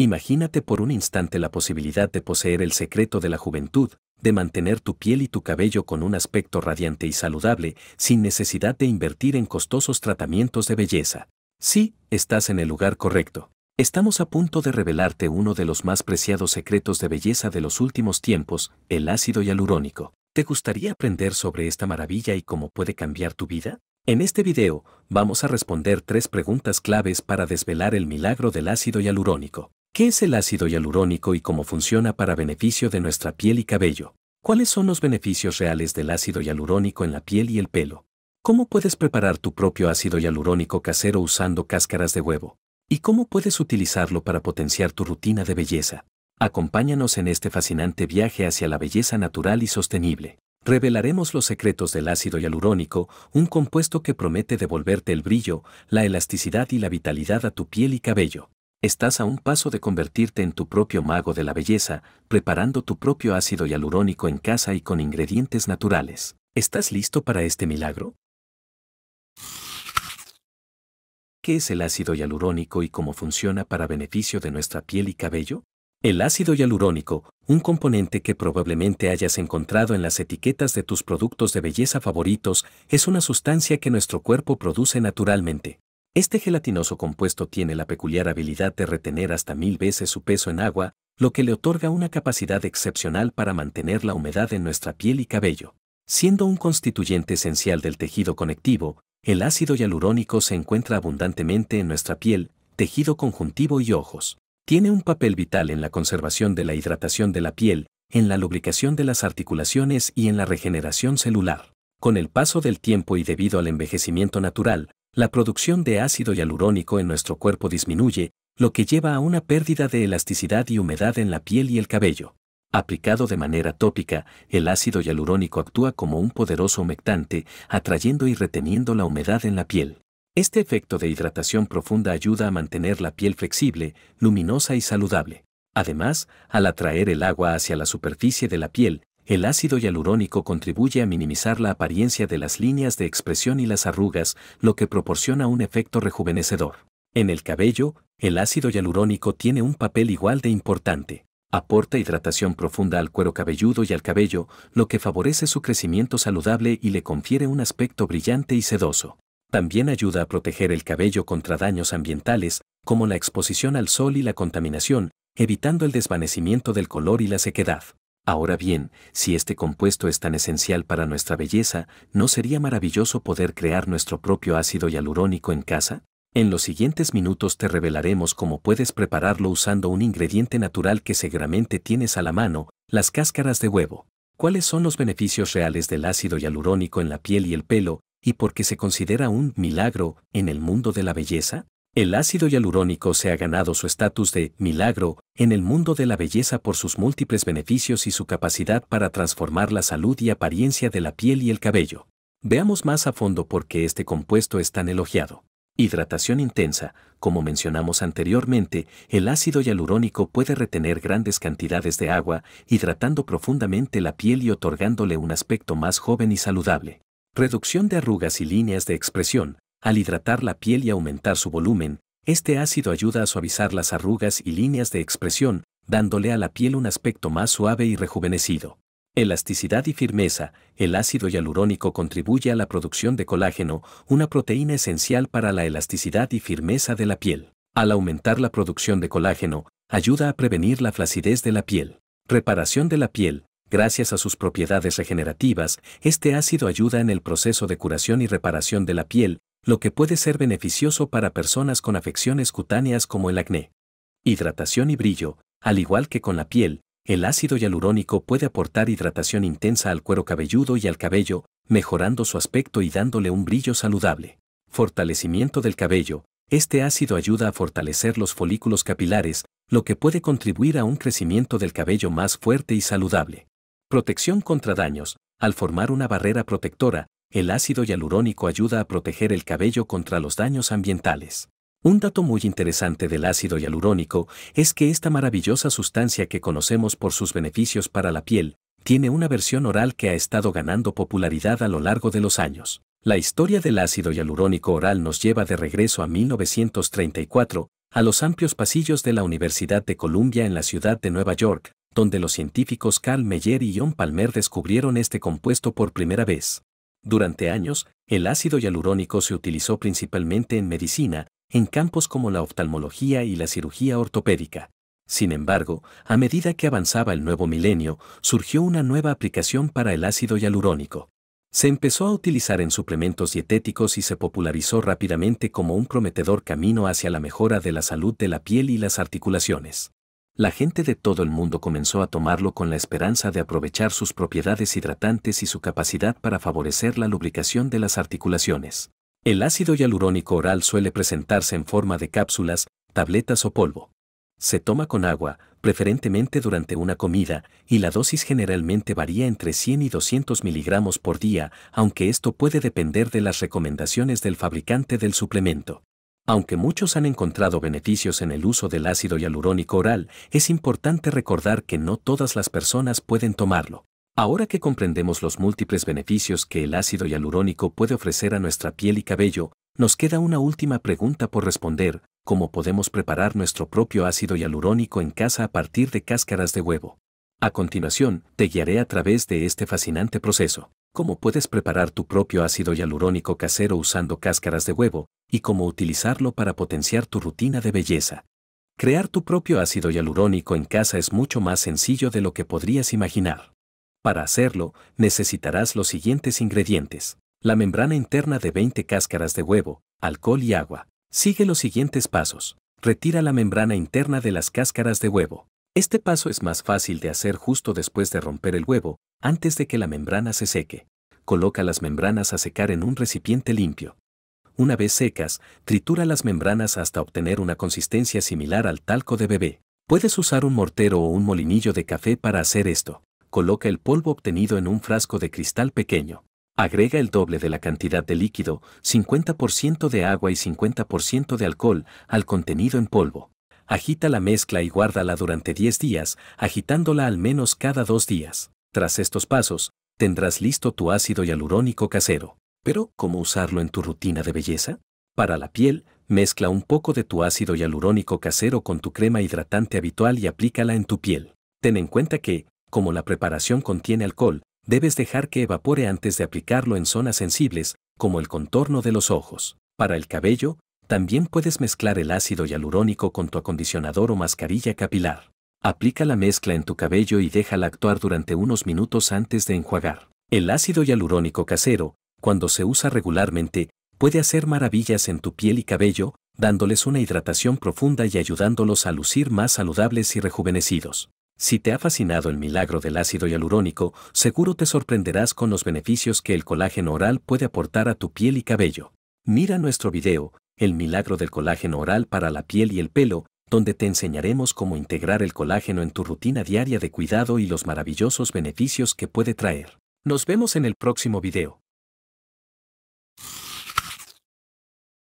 Imagínate por un instante la posibilidad de poseer el secreto de la juventud, de mantener tu piel y tu cabello con un aspecto radiante y saludable, sin necesidad de invertir en costosos tratamientos de belleza. Sí, estás en el lugar correcto. Estamos a punto de revelarte uno de los más preciados secretos de belleza de los últimos tiempos, el ácido hialurónico. ¿Te gustaría aprender sobre esta maravilla y cómo puede cambiar tu vida? En este video, vamos a responder tres preguntas claves para desvelar el milagro del ácido hialurónico. ¿Qué es el ácido hialurónico y cómo funciona para beneficio de nuestra piel y cabello? ¿Cuáles son los beneficios reales del ácido hialurónico en la piel y el pelo? ¿Cómo puedes preparar tu propio ácido hialurónico casero usando cáscaras de huevo? ¿Y cómo puedes utilizarlo para potenciar tu rutina de belleza? Acompáñanos en este fascinante viaje hacia la belleza natural y sostenible. Revelaremos los secretos del ácido hialurónico, un compuesto que promete devolverte el brillo, la elasticidad y la vitalidad a tu piel y cabello. Estás a un paso de convertirte en tu propio mago de la belleza, preparando tu propio ácido hialurónico en casa y con ingredientes naturales. ¿Estás listo para este milagro? ¿Qué es el ácido hialurónico y cómo funciona para beneficio de nuestra piel y cabello? El ácido hialurónico, un componente que probablemente hayas encontrado en las etiquetas de tus productos de belleza favoritos, es una sustancia que nuestro cuerpo produce naturalmente. Este gelatinoso compuesto tiene la peculiar habilidad de retener hasta mil veces su peso en agua, lo que le otorga una capacidad excepcional para mantener la humedad en nuestra piel y cabello. Siendo un constituyente esencial del tejido conectivo, el ácido hialurónico se encuentra abundantemente en nuestra piel, tejido conjuntivo y ojos. Tiene un papel vital en la conservación de la hidratación de la piel, en la lubricación de las articulaciones y en la regeneración celular. Con el paso del tiempo y debido al envejecimiento natural, la producción de ácido hialurónico en nuestro cuerpo disminuye, lo que lleva a una pérdida de elasticidad y humedad en la piel y el cabello. Aplicado de manera tópica, el ácido hialurónico actúa como un poderoso humectante, atrayendo y reteniendo la humedad en la piel. Este efecto de hidratación profunda ayuda a mantener la piel flexible, luminosa y saludable. Además, al atraer el agua hacia la superficie de la piel, el ácido hialurónico contribuye a minimizar la apariencia de las líneas de expresión y las arrugas, lo que proporciona un efecto rejuvenecedor. En el cabello, el ácido hialurónico tiene un papel igual de importante. Aporta hidratación profunda al cuero cabelludo y al cabello, lo que favorece su crecimiento saludable y le confiere un aspecto brillante y sedoso. También ayuda a proteger el cabello contra daños ambientales, como la exposición al sol y la contaminación, evitando el desvanecimiento del color y la sequedad. Ahora bien, si este compuesto es tan esencial para nuestra belleza, ¿no sería maravilloso poder crear nuestro propio ácido hialurónico en casa? En los siguientes minutos te revelaremos cómo puedes prepararlo usando un ingrediente natural que seguramente tienes a la mano, las cáscaras de huevo. ¿Cuáles son los beneficios reales del ácido hialurónico en la piel y el pelo, y por qué se considera un milagro en el mundo de la belleza? El ácido hialurónico se ha ganado su estatus de milagro en el mundo de la belleza por sus múltiples beneficios y su capacidad para transformar la salud y apariencia de la piel y el cabello. Veamos más a fondo por qué este compuesto es tan elogiado. Hidratación intensa. Como mencionamos anteriormente, el ácido hialurónico puede retener grandes cantidades de agua, hidratando profundamente la piel y otorgándole un aspecto más joven y saludable. Reducción de arrugas y líneas de expresión. Al hidratar la piel y aumentar su volumen, este ácido ayuda a suavizar las arrugas y líneas de expresión, dándole a la piel un aspecto más suave y rejuvenecido. Elasticidad y firmeza, el ácido hialurónico contribuye a la producción de colágeno, una proteína esencial para la elasticidad y firmeza de la piel. Al aumentar la producción de colágeno, ayuda a prevenir la flacidez de la piel. Reparación de la piel, gracias a sus propiedades regenerativas, este ácido ayuda en el proceso de curación y reparación de la piel, lo que puede ser beneficioso para personas con afecciones cutáneas como el acné. Hidratación y brillo, al igual que con la piel, el ácido hialurónico puede aportar hidratación intensa al cuero cabelludo y al cabello, mejorando su aspecto y dándole un brillo saludable. Fortalecimiento del cabello. Este ácido ayuda a fortalecer los folículos capilares, lo que puede contribuir a un crecimiento del cabello más fuerte y saludable. Protección contra daños. Al formar una barrera protectora, el ácido hialurónico ayuda a proteger el cabello contra los daños ambientales. Un dato muy interesante del ácido hialurónico es que esta maravillosa sustancia que conocemos por sus beneficios para la piel, tiene una versión oral que ha estado ganando popularidad a lo largo de los años. La historia del ácido hialurónico oral nos lleva de regreso a 1934, a los amplios pasillos de la Universidad de Columbia en la ciudad de Nueva York, donde los científicos Carl Meyer y John Palmer descubrieron este compuesto por primera vez. Durante años, el ácido hialurónico se utilizó principalmente en medicina, en campos como la oftalmología y la cirugía ortopédica. Sin embargo, a medida que avanzaba el nuevo milenio, surgió una nueva aplicación para el ácido hialurónico. Se empezó a utilizar en suplementos dietéticos y se popularizó rápidamente como un prometedor camino hacia la mejora de la salud de la piel y las articulaciones la gente de todo el mundo comenzó a tomarlo con la esperanza de aprovechar sus propiedades hidratantes y su capacidad para favorecer la lubricación de las articulaciones. El ácido hialurónico oral suele presentarse en forma de cápsulas, tabletas o polvo. Se toma con agua, preferentemente durante una comida, y la dosis generalmente varía entre 100 y 200 miligramos por día, aunque esto puede depender de las recomendaciones del fabricante del suplemento. Aunque muchos han encontrado beneficios en el uso del ácido hialurónico oral, es importante recordar que no todas las personas pueden tomarlo. Ahora que comprendemos los múltiples beneficios que el ácido hialurónico puede ofrecer a nuestra piel y cabello, nos queda una última pregunta por responder, ¿cómo podemos preparar nuestro propio ácido hialurónico en casa a partir de cáscaras de huevo? A continuación, te guiaré a través de este fascinante proceso cómo puedes preparar tu propio ácido hialurónico casero usando cáscaras de huevo y cómo utilizarlo para potenciar tu rutina de belleza. Crear tu propio ácido hialurónico en casa es mucho más sencillo de lo que podrías imaginar. Para hacerlo, necesitarás los siguientes ingredientes. La membrana interna de 20 cáscaras de huevo, alcohol y agua. Sigue los siguientes pasos. Retira la membrana interna de las cáscaras de huevo. Este paso es más fácil de hacer justo después de romper el huevo, antes de que la membrana se seque, coloca las membranas a secar en un recipiente limpio. Una vez secas, tritura las membranas hasta obtener una consistencia similar al talco de bebé. Puedes usar un mortero o un molinillo de café para hacer esto. Coloca el polvo obtenido en un frasco de cristal pequeño. Agrega el doble de la cantidad de líquido, 50% de agua y 50% de alcohol, al contenido en polvo. Agita la mezcla y guárdala durante 10 días, agitándola al menos cada dos días. Tras estos pasos, tendrás listo tu ácido hialurónico casero. Pero, ¿cómo usarlo en tu rutina de belleza? Para la piel, mezcla un poco de tu ácido hialurónico casero con tu crema hidratante habitual y aplícala en tu piel. Ten en cuenta que, como la preparación contiene alcohol, debes dejar que evapore antes de aplicarlo en zonas sensibles, como el contorno de los ojos. Para el cabello, también puedes mezclar el ácido hialurónico con tu acondicionador o mascarilla capilar. Aplica la mezcla en tu cabello y déjala actuar durante unos minutos antes de enjuagar. El ácido hialurónico casero, cuando se usa regularmente, puede hacer maravillas en tu piel y cabello, dándoles una hidratación profunda y ayudándolos a lucir más saludables y rejuvenecidos. Si te ha fascinado el milagro del ácido hialurónico, seguro te sorprenderás con los beneficios que el colágeno oral puede aportar a tu piel y cabello. Mira nuestro video, El milagro del colágeno oral para la piel y el pelo, donde te enseñaremos cómo integrar el colágeno en tu rutina diaria de cuidado y los maravillosos beneficios que puede traer. Nos vemos en el próximo video.